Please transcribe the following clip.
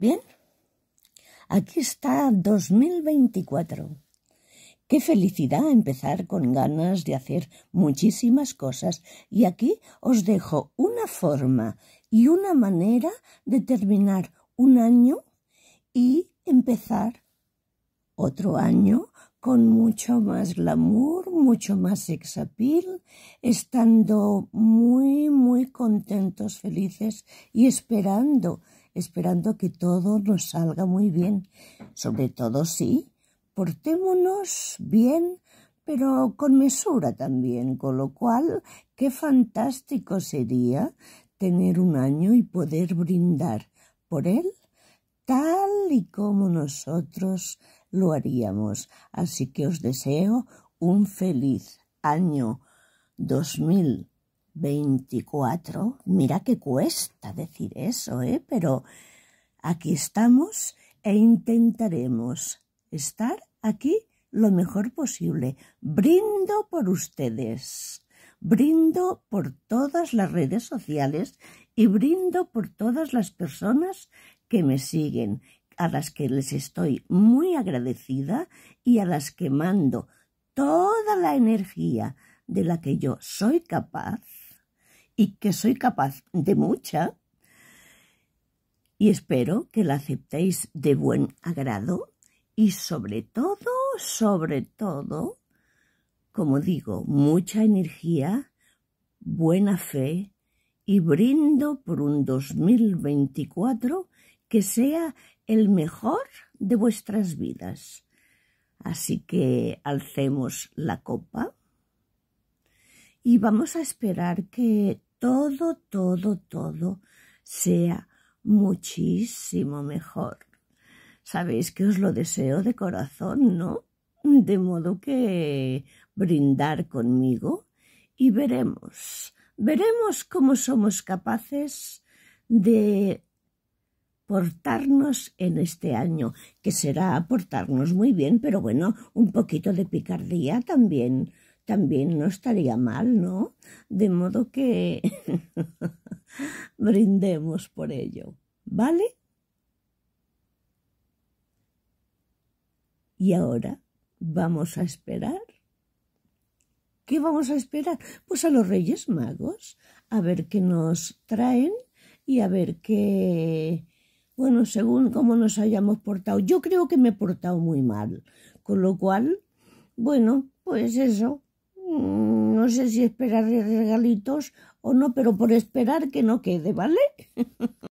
Bien, aquí está 2024. Qué felicidad empezar con ganas de hacer muchísimas cosas. Y aquí os dejo una forma y una manera de terminar un año y empezar otro año con mucho más glamour, mucho más exapil, estando muy, muy contentos, felices y esperando esperando que todo nos salga muy bien. Sobre todo sí, portémonos bien, pero con mesura también, con lo cual, qué fantástico sería tener un año y poder brindar por él tal y como nosotros lo haríamos. Así que os deseo un feliz año 2020. 24, Mira qué cuesta decir eso, ¿eh? Pero aquí estamos e intentaremos estar aquí lo mejor posible. Brindo por ustedes, brindo por todas las redes sociales y brindo por todas las personas que me siguen, a las que les estoy muy agradecida y a las que mando toda la energía de la que yo soy capaz y que soy capaz de mucha. Y espero que la aceptéis de buen agrado y sobre todo, sobre todo, como digo, mucha energía, buena fe y brindo por un 2024 que sea el mejor de vuestras vidas. Así que alcemos la copa y vamos a esperar que todo, todo, todo sea muchísimo mejor. Sabéis que os lo deseo de corazón, ¿no? De modo que brindar conmigo y veremos, veremos cómo somos capaces de portarnos en este año, que será portarnos muy bien, pero bueno, un poquito de picardía también también no estaría mal, ¿no? De modo que brindemos por ello, ¿vale? Y ahora vamos a esperar. ¿Qué vamos a esperar? Pues a los Reyes Magos, a ver qué nos traen y a ver qué, bueno, según cómo nos hayamos portado. Yo creo que me he portado muy mal, con lo cual, bueno, pues eso, Mm, no sé si esperar regalitos o no, pero por esperar que no quede, ¿vale?